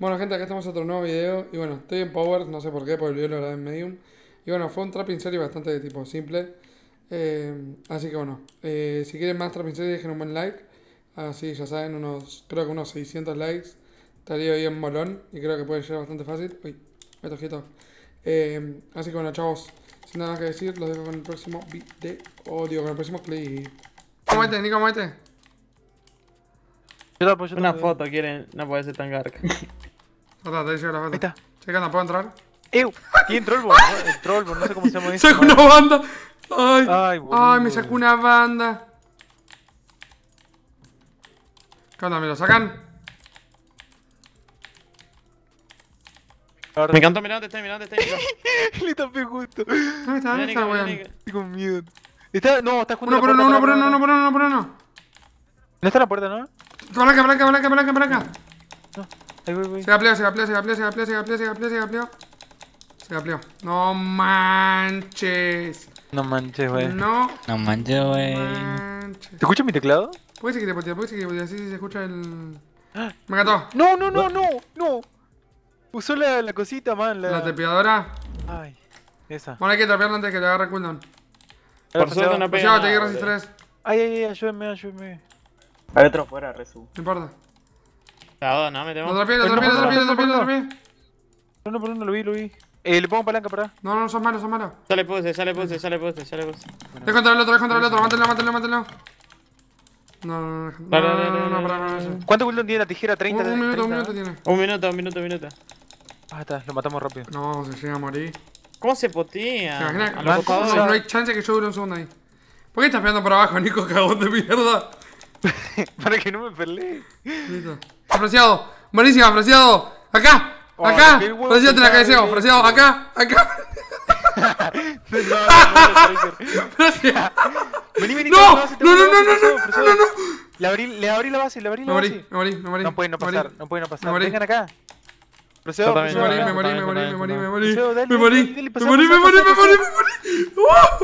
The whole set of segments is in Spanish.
Bueno, gente, aquí estamos en otro nuevo video. Y bueno, estoy en Power, no sé por qué, porque el video lo grabé en Medium. Y bueno, fue un trapping series bastante de tipo simple. Eh, así que bueno, eh, si quieren más trapping series, dejen un buen like. Así ya saben, unos creo que unos 600 likes. Estaría bien molón y creo que puede llegar bastante fácil. Uy, me tojito. Eh, así que bueno, chavos, sin nada más que decir, los dejo con el próximo video. Oh, digo, con el próximo clip. ¿Cómo mete, Nico? ¿Cómo mete? Una foto quieren, no puede ser tan garca. Ahí está. puedo entrar? ¡Ew! ¿Quién? entró el el no sé cómo se llama eso. ¡Sacó una banda! ¡Ay! ¡Ay, Ay me sacó una banda! ¿Qué onda? ¿Me lo sacan? Me encanta mirando, estoy mirando, estoy mirando. Le tapé justo. ¿Dónde está? ¿Dónde está, weón? Tengo miedo. Está, no, está junto uno por uno, uno por uno, uno por uno, uno No está la puerta, ¿no? Blanca, blanca, blanca, blanca, blanca. No. Se voy, voy. Se gapleo, se gapleo, se gapleo, se gapleo, se ha se se ha Se No manches. No manches, güey. No. No manches, güey. ¿Te escucha mi teclado? Puede ser que te puede ser que Así se escucha el... Me encantó! ¡No, No, no, no, no, no. Usó la, cosita, man. La... la tepeadora. Ay, esa. Bueno, hay que tapearla antes que te agarre cooldown. Por suerte no pega. Ya, te quiero resistir. Ay, ay, ay, ayúdenme, ayúdenme. Hay otro fuera, Resu. No importa. Cuidado, no, me temo. Otra piedra, otra piedra, otra No, otra lo vi, lo vi. Eh, le pongo palanca para. No, no, son malos, son malos. Ya le puse, ya le puse, ya le puse, ya le Es contra el otro, es contra el otro, mátenlo, mátenlo, mátenlo. No, no, no, no, no, no ¿Cuánto cooldown tiene la tijera? 30, Un minuto, un minuto tiene. Un minuto, un minuto, un minuto. Ah, está, lo matamos rápido. No, se llega a morir. ¿Cómo se potea? no hay chance que yo dure un segundo ahí. ¿Por qué estás pegando por abajo, Nico, cagón de mierda? para que no me peleé. Fraseado. Buenísima, Fraseado. Acá, acá. Franciado te la cabeceo, Franciado. Acá, acá. Vení, vení, no, no, no, no, no, no, no, Le abrí, le abrí la base, le abrí la base. Me morí, me morí, No puede no pasar, no puede no pasar. Vengan acá. morí, me morí, me morí, me morí, me morí, me morí. Me morí, me morí, me morí, me morí, me morí.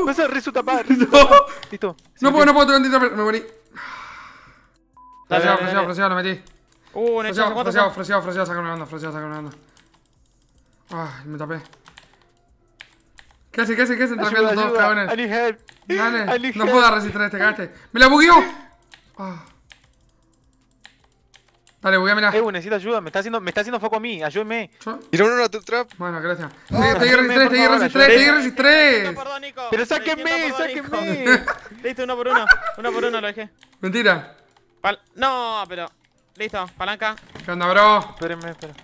me morí. Listo. No puedo, no puedo, me morí. Fraseado, fraseado, fraseado, lo metí. Uh, en el Freseado, freseado, freseado, saca una banda, freseado, saca una banda. Ah, me tapé. ¿Qué hace, ¿Qué hace, ¿Qué hace? hacen? Trapeando todos, cabrones. I need help. Dale, I need no help. puedo resistir este, cagaste. ¡Me la bugueó! Ah. Dale, bugueamela. Eh, necesito ayuda, me está haciendo, me está haciendo foco a mí, ayúdame. Tira uno a tu trap. Bueno, gracias. Oh, te di resist 3, te di resist 3, te di resist 3. Pero sáquenme, sáquenme. Listo, uno por uno. Uno por uno lo dejé. Mentira. No, pero. Listo, palanca. ¿Qué onda, bro? Espérenme, espérenme.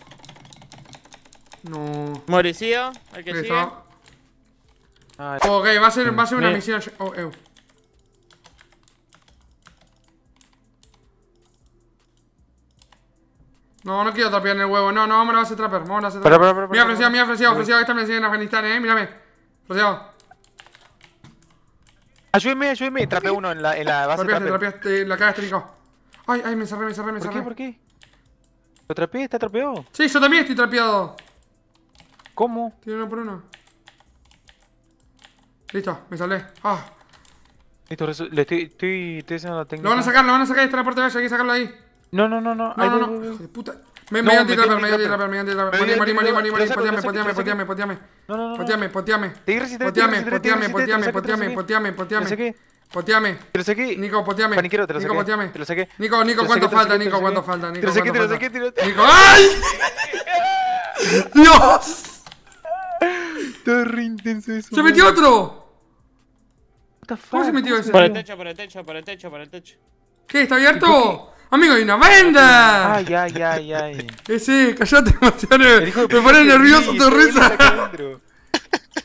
No. Moricido, hay que Listo. Oh, ok, va a ser, va a ser una misión. Oh, No, no quiero trapear en el huevo. No, no, vamos a hacer Vamos a hacer mira, ofrecido, mira, ofrecido, ofrecido. Esta me en Afganistán, eh. Mírame. Ofrecido. ayúdeme, ayúdeme Trape uno en la, en la base. Trapeaste, trapeaste. La cagaste, Nico. Ay, ay, me cerré, me cerré, me cerré. ¿Por qué? ¿Lo trapeé? ¿Está Sí, yo también estoy trapeado. ¿Cómo? Tiene uno por uno. Listo, me salvé. Ah. Listo, le estoy, estoy, estoy la técnica. Lo van a sacar, lo van a sacar, está la puerta de hay que sacarlo ahí. No, no, no, no. No, no, no. puta. Me, me dio me me dio a Maní, No, no, no. Poteame, poteame, poteame, poteame. No, no, no. Poteame, poteame. Poteame, poteame, poteame, poteame, poteame. Poteame. Te lo saqué. Nico, poteame. te Nico, poteame. Te lo saqué. Nico, Nico, ¿cuánto falta? Nico, ¿cuánto falta? Nico, te lo saqué, te lo saqué, te lo Nico, ¡ay! ¡Dios! Todo re intenso eso. ¡Se metió otro! ¿Cómo se metió ese? Para el techo, para el techo, para el techo, para el techo. ¿Qué? ¿Está abierto? ¡Amigo, hay una venda! Ay, ay, ay, ay. Ese, callate, Marciano. Me pone nervioso tu risa.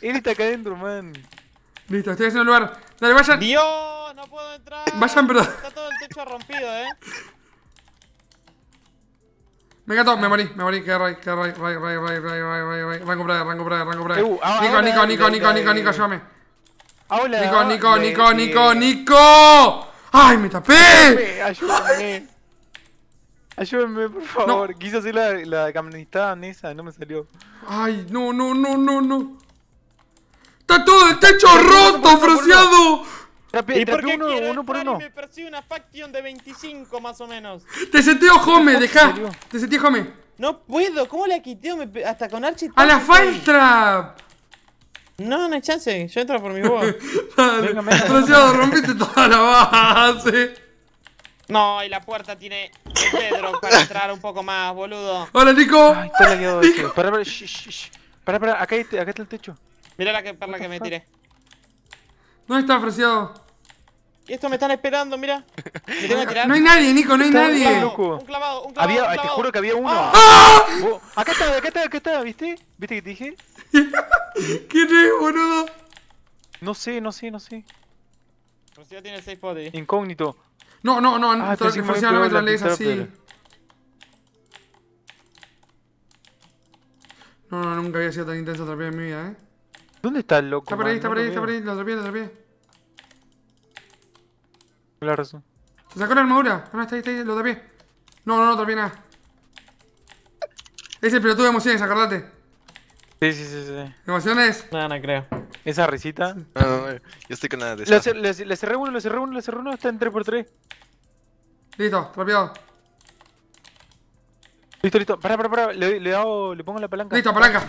Él está acá adentro, man. Listo, estoy en el lugar. Dale, vayan. Dios, no puedo entrar. Vayan, pero. Está todo el techo rompido, eh. Me todo, me morí, me morí, que ray, que ray, ray, ray, ray, ray, ray, ray, ray, rango rango rango uh, ah, Nico, Nico, Nico, Nico, Nico, Nico, Nico, Nico, Nico, Nico, Nico. ¡Ay, me tapé! Ayúdame. Ayúdenme, por favor. Quise hacer la, la esa, no me salió. Ay, no, no, no, no, no. ¡Está todo el techo roto, frociado! ¿Y por qué uno, uno por uno? Me persigue una faction de 25 más o menos. Te sentío, oh, home, deja. Te sentío home. No puedo, ¿cómo la quiteo? Hasta con Archie. ¡A la Faltrap! No, no hay chance, yo entro por mi voz. Frociado, rompiste toda la base. No, y la puerta tiene Pedro para entrar un poco más, boludo. Hola, Nico. Ay, te ¿Para quedo. Pará, pará, acá está el techo. Mira la que, perla que me tiré. ¿Dónde está, frasiado? Y estos me están esperando, mira. Me tengo que tirar. No hay nadie, Nico, no hay nadie. Un clavado, un clavado, había, Te juro que había uno. ¡Ah! acá está, acá está, acá está, ¿viste? ¿Viste que te dije? ¿Quién es, boludo? No sé, no sé, no sé. Frasiado tiene 6 potes. Incógnito. No, no, no, ah, no no me así. No, no, nunca había sido tan intenso otra vez en mi vida, eh. ¿Dónde está el loco? Está por ahí, está por ahí, está por ahí. Lo tapé, lo tapé. La razón. Se sacó la armadura. Ah, no, está ahí, está ahí, lo tapé. No, no, no tapé nada. Es el pelotudo de emociones, acordate. Sí, sí, sí, sí. ¿Emociones? Nada, no creo. Esa risita. No, no, yo estoy con nada de Le cerré uno, le cerré uno, le cerré uno, está en 3x3. Listo, trapeado. Listo, listo. Pará, pará, pará. Le, le pongo la palanca. Listo, palanca.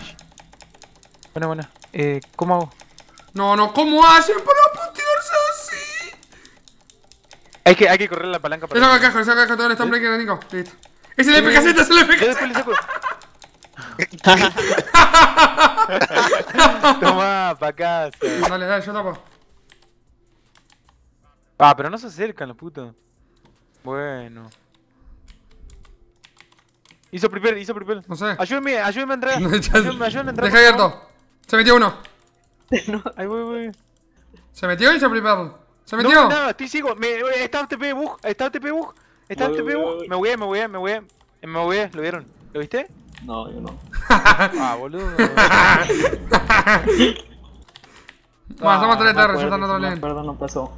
buena buena eh, ¿cómo hago? No, no, ¿cómo hacen para putearse así? Hay que, hay que correr la palanca para... Yo saco el casco, el todo el estambre Nico. Listo. ¡Es el FKZ, es el FKZ! Tomá, pa' casa. Dale, dale, yo tapo. Ah, pero no se acercan los putos. Bueno. Hizo prepel, hizo prepel. No sé. Ayúdenme, ayúdenme a entrar. ayúdenme, ayúdenme a entrar. Deja abierto. Se metió uno. no, ahí voy, voy. Se metió y se Se metió. No, no, estoy sigo Me, eh, está TP bug, está TP bug, está TP bug. Me voy, me voy, me voy. Me voy, lo vieron. ¿Lo viste? No, yo no. ah, boludo. bueno, somos tres ah, TR, ya están Perdón, no pasó.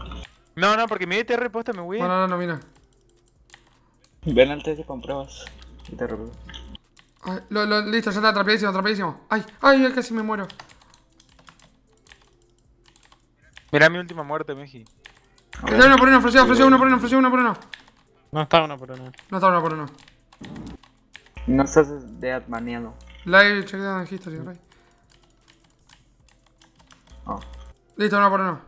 No, no, porque mi TR posta, me voy. Pues, no, no, no, mira. Ven antes de compruebas. Y te Ay, lo, lo, listo, ya está atrapadísimo, atrapadísimo. Ay, ay, casi me muero. Mirá mi última muerte, Meji. Está uno por uno, fraseado, fraseado, uno por uno, ofreció uno por uno. No está una por uno. No está una por uno. No de deadmaneado. Live check the history, right? Oh. Listo, uno por uno.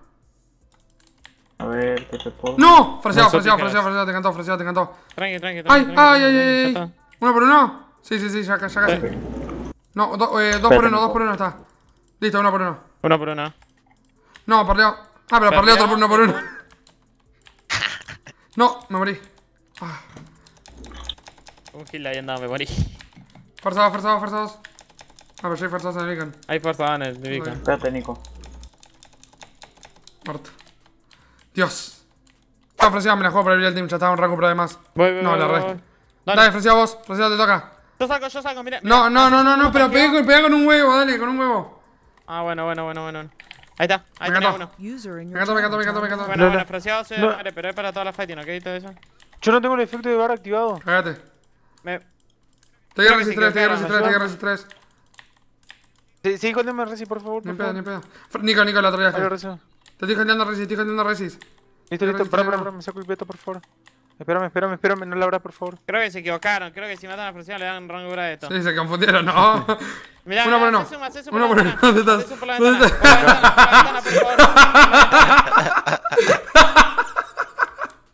A ver, ¿qué te puedo? ¡No! Fraseado, fraseado, fraseado, fraseado, te encantó, fraseado, te encantó. Tranqui, tranqui, tranqui. ¡Ay, ay, ay, ay! ¿Uno por uno? Sí, sí, sí, ya, casi. Eh. No, eh, dos por uno, dos por uno está. Listo, uno por uno. Uno por uno. No, parleo. Ah, pero parleo otro por uno por uno. no, me morí. Ah. Un kill ahí andaba, me morí. Forzados, forzados, forzados. Ah, pero yo hay forzados en el beacon. Hay forzados en el beacon. Espérate, Nico. Muerto. Dios. Está ofrecida, me la juego para abrir el team, ya estaba un rango por además. Voy, no, la red Dale, a vos, ofrecida te toca. Yo saco, yo saco, mira. No, no, no, no, no, pero pega, con un huevo, dale, con un huevo. Ah, bueno, bueno, bueno, bueno. Ahí está, ahí está uno. Me encanta, me encanta, me encanta, me encanta. Bueno, bueno, fraseado se pero es para toda la fighting, ¿ok? Todo eso. Yo no tengo el efecto de bar activado. Cágate. Me... Te tres tres resistir, te quiero resistir, te quiero Sí, sí, Resi, por favor. Ni pedo, ni pedo. Nico, Nico, la otra vez. Te estoy resis te estoy janteando Resi. Listo, listo, pará, pará, me saco el peto, por favor. Espérame, espérame, espérame, no la abra, por favor. Creo que se equivocaron, creo que si matan a Frosina le dan rango grado de esto. Sí, se confundieron, no. Mirá, uno por uno. suma, uno por uno. ¿Dónde estás? Se suma ¿Dónde estás? Por la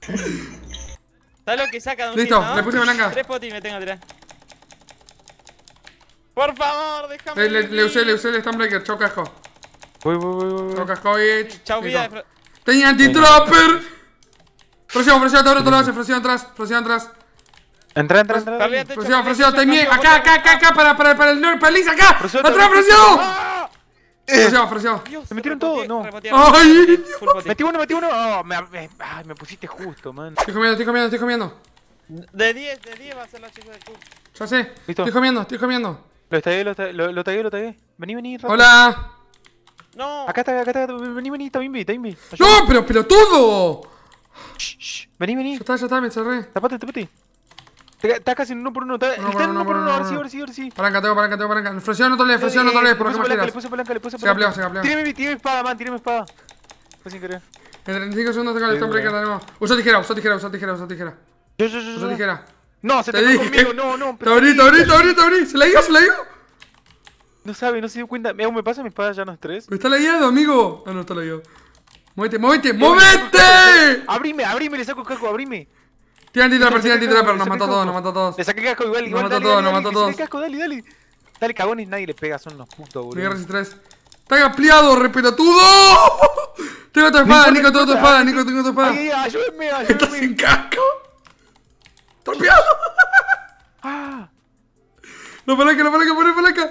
¿Sabes lo que saca de un Listo, le puse blanca. Tres potis me tengo que tirar. Por favor, déjame. Le, eh, le, le usé, le usé el Stunbreaker, Chau, casco. Voy, voy, voy, voy. casco, y. Chao vida. Tenía antitropper. Procedo, procedo, te abro todo lo hace, procedo, atrás, procedo, atrás. Entra, entra, pues, entra. Procedo, te Acá, acá, acá, acá, para, para, para el norte, para acá. Atrás, procedo! Procedo, presión. ¿Se metieron todos? no. Ay, metí uno, metí uno. Oh, me, ay, me pusiste justo, man. Estoy comiendo, estoy comiendo, estoy comiendo. De 10, de 10 va a ser la chica de tú Ya sé. Estoy comiendo, estoy comiendo. Lo tagué, lo tagué, lo, lo Vení, vení, Hola. No. Acá está, acá está, vení, vení, está Bimbi, está No, pero pelotudo. Vení, vení. Ya está, ya está, me cerré. Tapate, tapate. Está casi en uno por uno. Está, está en uno, por uno. Ahora sí, ahora sí, ahora sí. Palanca, tengo palanca, tengo palanca. Flexión, no tole, no tole. Le puse palanca, le puse palanca. Se se espada, man, mi espada. Fue sin querer. En 35 segundos tengo el stop breaker, tenemos. Usa tijera, usa tijera, usa tijera, usa tijera. Yo, yo, yo. Usa tijera. No, se te, te conmigo, no, no. Te abrí, te abrí, te abrí, te abrí. Se la dio, se la dio. No sabe, no se dio cuenta. Me pasa mi espada ya no es tres. Me está la amigo. Ah, no, está la Muévete, muévete, ¡Movete! Eh, eh, eh, abrime, abrime, le saco el casco, abrime. Tiene antitrapper, tira antitrapper, nos mata a todos, nos mata a todos. Le saqué casco igual, igual. Nos mata a todos, nos mata a todos. casco, dale, dale. Dale y nadie le pega, son los putos, boludo. tres. ¡Está pliado, respetatudo! Tengo tu espada, Nico, tengo tu espada, ah, Nico, tengo tu espada. Ay, ayúdenme, ayúdenme. ¿Estás sin casco? ¡Torpeado! Ah. ¡No, palanca, no, palanca, el palanca!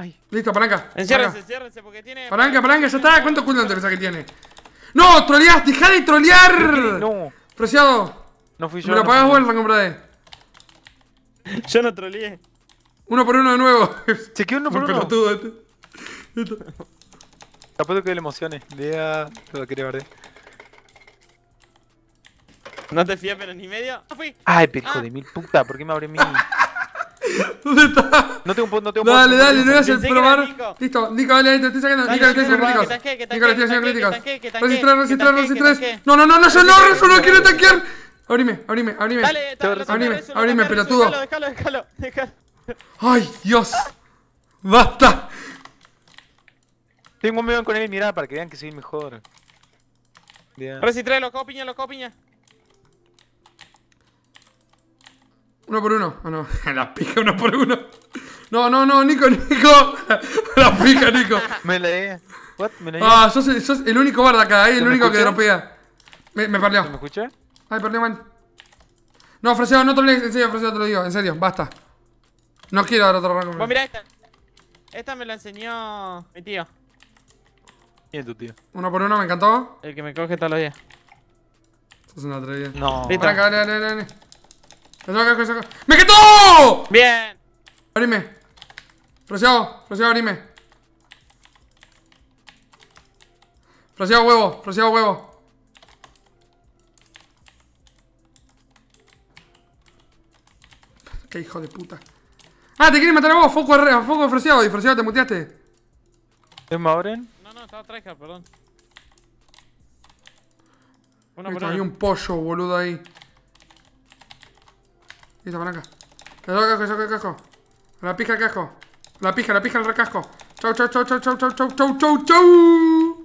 Ay. Listo, palanca. Enciérrense, enciérrense porque tiene. Palanca, palanca, ya está. ¿Cuánto cooldown de pensás que tiene? ¡No! ¡Troleas! ¡Dejá de trolear! No. Preciado. No fui yo. Me lo pagas pagás vos Yo no troleé. Uno por uno de nuevo. quedó uno por uno. Pelotudo. Tampoco este. que le emociones. Lo quería ver. No te fías, pero ni medio. No fui. Ay, pijo ah. de mil puta, ¿por qué me abrí mi. ¿Dónde está? No tengo un no tengo Dale, punto, dale, no voy a hacer probar. Listo, Nico, dale te estoy sacando. Nico, estoy haciendo críticas. Nico, estoy haciendo críticas. Resistir, resistir, resistir. No, no, no, no, yo no, yo no quiero tanquear. Abrime, abrime, abrime. Dale, abrime, abrime, pelotudo. Déjalo, déjalo, déjalo. Ay, Dios. Basta. Tengo un millón con él y mirá para que vean que soy mejor. Resistir, loco, piña, loco, piña. Uno por uno. Oh, no. la pica uno por uno. No, no, no, Nico, Nico. la pica, Nico. Me leí. What? Me leí. Ah, sos, el único de acá, ahí, el único eh, que dropea. Me, me perdió. ¿Me escuché? Ay, perdió, man. No, Fraseo, no te lo digo. En serio, te lo digo. En serio, basta. No quiero dar otro rango. Pues mira esta. Esta me la enseñó mi tío. ¿Quién es tu tío? Uno por uno, me encantó. El que me coge está los días. es una atrevida. No. ¡Me quito! Bien. Abrime Fraseado, fraseado, abrime Fraseado huevo, fraseado huevo. Qué hijo de puta. Ah, te quieren matar a vos, foco, a foco de Y te muteaste. ¿Es Mauren? No, no, estaba traija, perdón. Una Hay un pollo, boludo, ahí la palanca. Le doy el casco, el casco. La pija el casco. La pija, la pija el recasco. Chau, chau, chau, chau, chau, chau, chau, chau, chau, chau.